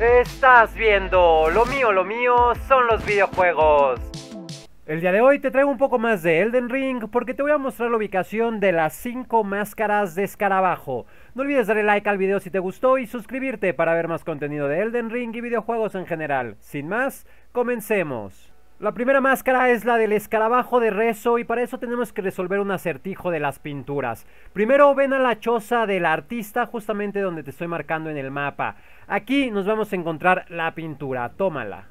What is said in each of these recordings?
Estás viendo, lo mío, lo mío son los videojuegos. El día de hoy te traigo un poco más de Elden Ring porque te voy a mostrar la ubicación de las 5 máscaras de escarabajo. No olvides darle like al video si te gustó y suscribirte para ver más contenido de Elden Ring y videojuegos en general. Sin más, comencemos. La primera máscara es la del escarabajo de rezo y para eso tenemos que resolver un acertijo de las pinturas. Primero ven a la choza del artista justamente donde te estoy marcando en el mapa. Aquí nos vamos a encontrar la pintura, tómala.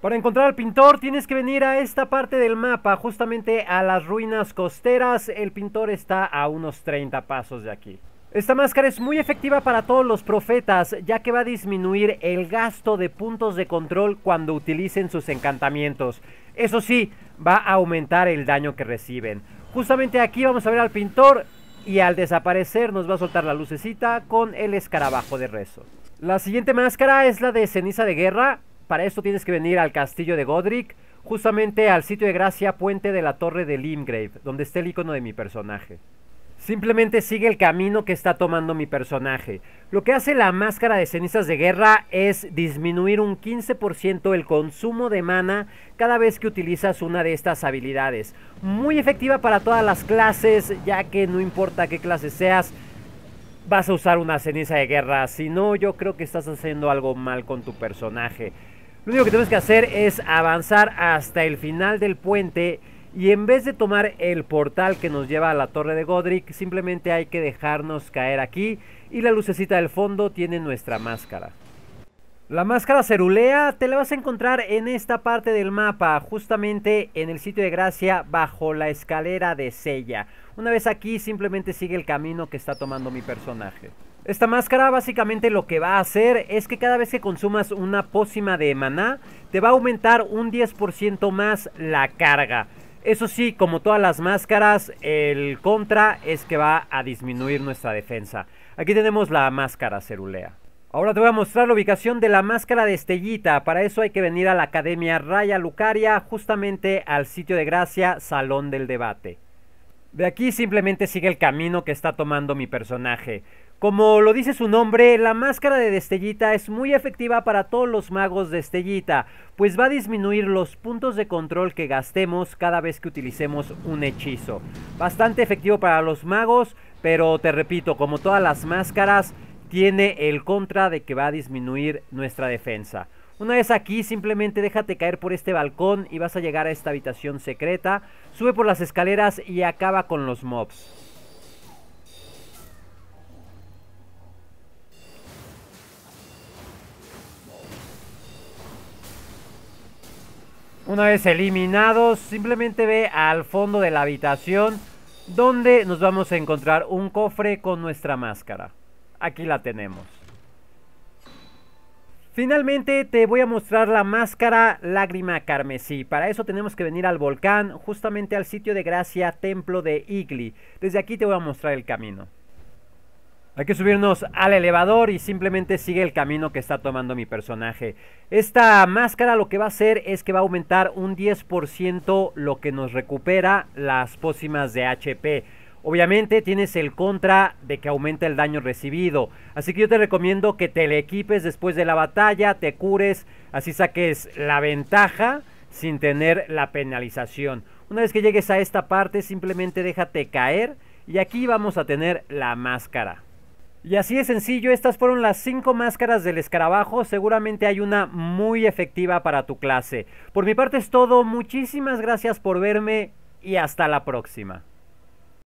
Para encontrar al pintor tienes que venir a esta parte del mapa, justamente a las ruinas costeras. El pintor está a unos 30 pasos de aquí. Esta máscara es muy efectiva para todos los profetas, ya que va a disminuir el gasto de puntos de control cuando utilicen sus encantamientos. Eso sí, va a aumentar el daño que reciben. Justamente aquí vamos a ver al pintor y al desaparecer nos va a soltar la lucecita con el escarabajo de rezo. La siguiente máscara es la de ceniza de guerra. Para esto tienes que venir al castillo de Godric, justamente al sitio de gracia puente de la torre de Limgrave, donde está el icono de mi personaje. Simplemente sigue el camino que está tomando mi personaje. Lo que hace la máscara de cenizas de guerra es disminuir un 15% el consumo de mana cada vez que utilizas una de estas habilidades. Muy efectiva para todas las clases, ya que no importa qué clase seas, vas a usar una ceniza de guerra. Si no, yo creo que estás haciendo algo mal con tu personaje. Lo único que tienes que hacer es avanzar hasta el final del puente y en vez de tomar el portal que nos lleva a la torre de Godric, simplemente hay que dejarnos caer aquí y la lucecita del fondo tiene nuestra máscara. La máscara cerulea te la vas a encontrar en esta parte del mapa, justamente en el sitio de gracia bajo la escalera de Sella. Una vez aquí simplemente sigue el camino que está tomando mi personaje. Esta máscara básicamente lo que va a hacer es que cada vez que consumas una pócima de maná, te va a aumentar un 10% más la carga. Eso sí, como todas las máscaras, el contra es que va a disminuir nuestra defensa. Aquí tenemos la máscara cerulea. Ahora te voy a mostrar la ubicación de la máscara de Estellita. Para eso hay que venir a la Academia Raya Lucaria, justamente al sitio de gracia, Salón del Debate. De aquí simplemente sigue el camino que está tomando mi personaje. Como lo dice su nombre, la máscara de Destellita es muy efectiva para todos los magos de Destellita, pues va a disminuir los puntos de control que gastemos cada vez que utilicemos un hechizo. Bastante efectivo para los magos, pero te repito, como todas las máscaras, tiene el contra de que va a disminuir nuestra defensa. Una vez aquí, simplemente déjate caer por este balcón y vas a llegar a esta habitación secreta. Sube por las escaleras y acaba con los mobs. Una vez eliminados, simplemente ve al fondo de la habitación donde nos vamos a encontrar un cofre con nuestra máscara. Aquí la tenemos. Finalmente te voy a mostrar la máscara Lágrima Carmesí. Para eso tenemos que venir al volcán, justamente al sitio de gracia Templo de Igli. Desde aquí te voy a mostrar el camino. Hay que subirnos al elevador y simplemente sigue el camino que está tomando mi personaje. Esta máscara lo que va a hacer es que va a aumentar un 10% lo que nos recupera las pócimas de HP. Obviamente tienes el contra de que aumenta el daño recibido. Así que yo te recomiendo que te le equipes después de la batalla, te cures, así saques la ventaja sin tener la penalización. Una vez que llegues a esta parte simplemente déjate caer y aquí vamos a tener la máscara. Y así de sencillo, estas fueron las 5 máscaras del escarabajo, seguramente hay una muy efectiva para tu clase. Por mi parte es todo, muchísimas gracias por verme y hasta la próxima.